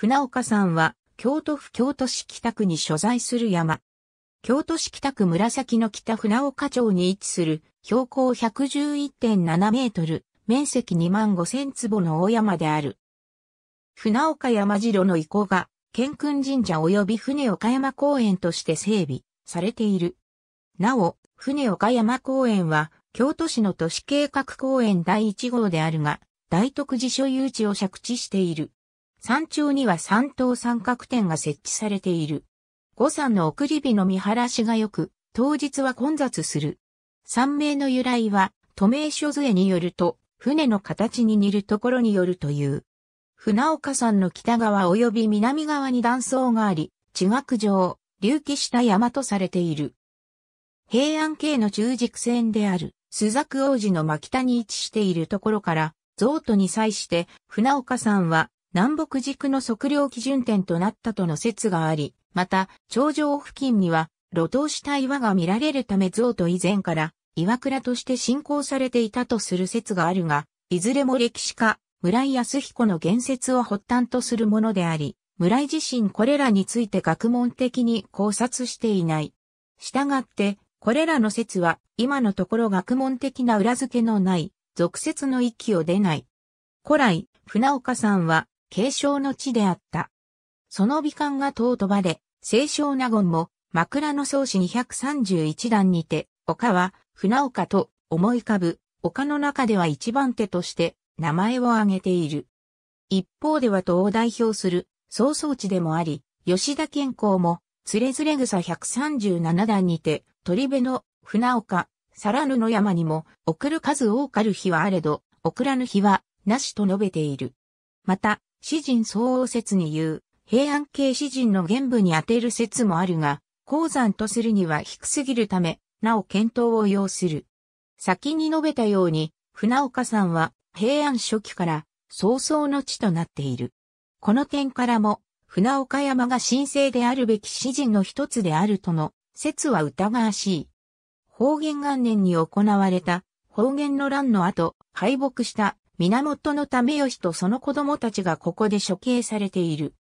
船岡山は、京都府京都市北区に所在する山。京都市北区紫の北船岡町に位置する、標高111.7メートル、面積2万5千坪の大山である。船岡山城の遺構が、県君神社及び船岡山公園として整備されている。なお、船岡山公園は、京都市の都市計画公園第1号であるが、大徳寺所有地を借地している。山頂には三等三角点が設置されている。五山の送り火の見晴らしが良く、当日は混雑する。山名の由来は、都名所図によると、船の形に似るところによるという。船岡山の北側及び南側に断層があり、地学上、隆起した山とされている。平安系の中軸線である、須作王子の真北に位置しているところから、象都に際して、船岡山は南北軸の測量基準点となったとの説があり、また、頂上付近には、露頭した岩が見られるため像と以前から、岩倉として信仰されていたとする説があるが、いずれも歴史家、村井康彦の言説を発端とするものであり、村井自身これらについて学問的に考察していない。したがって、これらの説は今のところ学問的な裏付けのない、俗説の域を出ない。古来、船岡さんは継承の地であった。その美観が尊ばれ、清少納言も、枕草子231段にて、丘は、船岡と思い浮かぶ、丘の中では一番手として、名前を挙げている。一方では党を代表する、曹操地でもあり、吉田健康も、つれづれ草137段にて、鳥辺の船岡、さらぬの山にも、送る数多かる日はあれど、送らぬ日は、なしと述べている。また、詩人相応説に言う、平安系詩人の原部に当てる説もあるが、鉱山とするには低すぎるため、なお検討を要する。先に述べたように、船岡さんは平安初期から早々の地となっている。この点からも、船岡山が神聖であるべき詩人の一つであるとの説は疑わしい。方言元年に行われた方言の乱の後、敗北した源のためよしとその子供たちがここで処刑されている。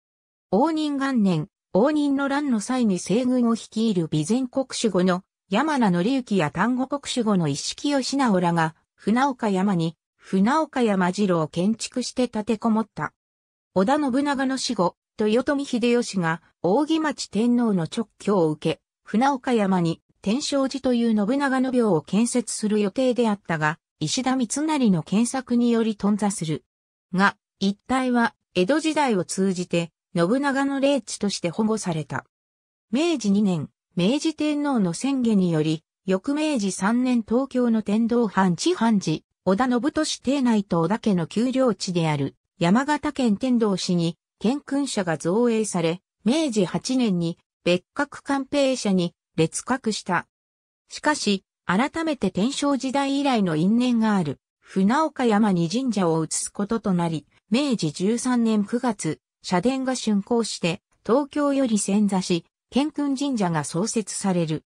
応仁元年、応仁の乱の際に西軍を率いる備前国守護の山名則之や丹後国守護の石木義直らが、船岡山に、船岡山次郎を建築して立てこもった。織田信長の死後、豊臣秀吉が、扇町天皇の直居を受け、船岡山に、天正寺という信長の廟を建設する予定であったが、石田三成の検索により頓挫する。が、一帯は江戸時代を通じて信長の霊地として保護された。明治2年、明治天皇の宣言により、翌明治3年東京の天道藩地藩寺、織田信俊邸内と織田家の丘陵地である山形県天道市に県君者が造営され、明治8年に別格官兵社に列格した。しかし、改めて天正時代以来の因縁がある、船岡山に神社を移すこととなり、明治13年9月、社殿が竣工して、東京より先座し、県君神社が創設される。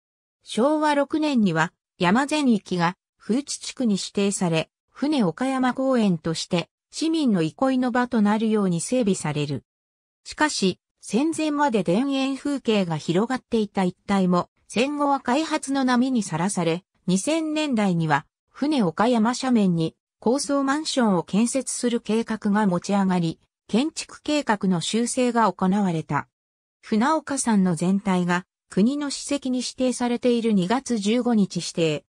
昭和6年には、山全域が、風地地区に指定され、船岡山公園として、市民の憩いの場となるように整備される。しかし、戦前まで田園風景が広がっていた一帯も、戦後は開発の波にさらされ、2000年代には、船岡山斜面に高層マンションを建設する計画が持ち上がり、建築計画の修正が行われた。船岡山の全体が国の史跡に指定されている2月15日指定。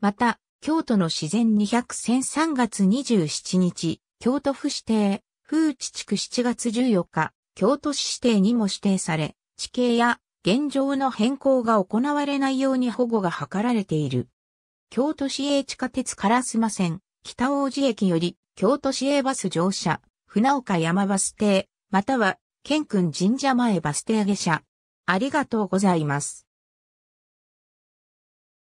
また、京都の自然200戦3月27日、京都府指定、風地地区7月14日、京都市指定にも指定され、地形や現状の変更が行われないように保護が図られている。京都市営地下鉄烏せ線、北大路駅より、京都市営バス乗車、船岡山バス停、または、県君神社前バス停下車。ありがとうございます。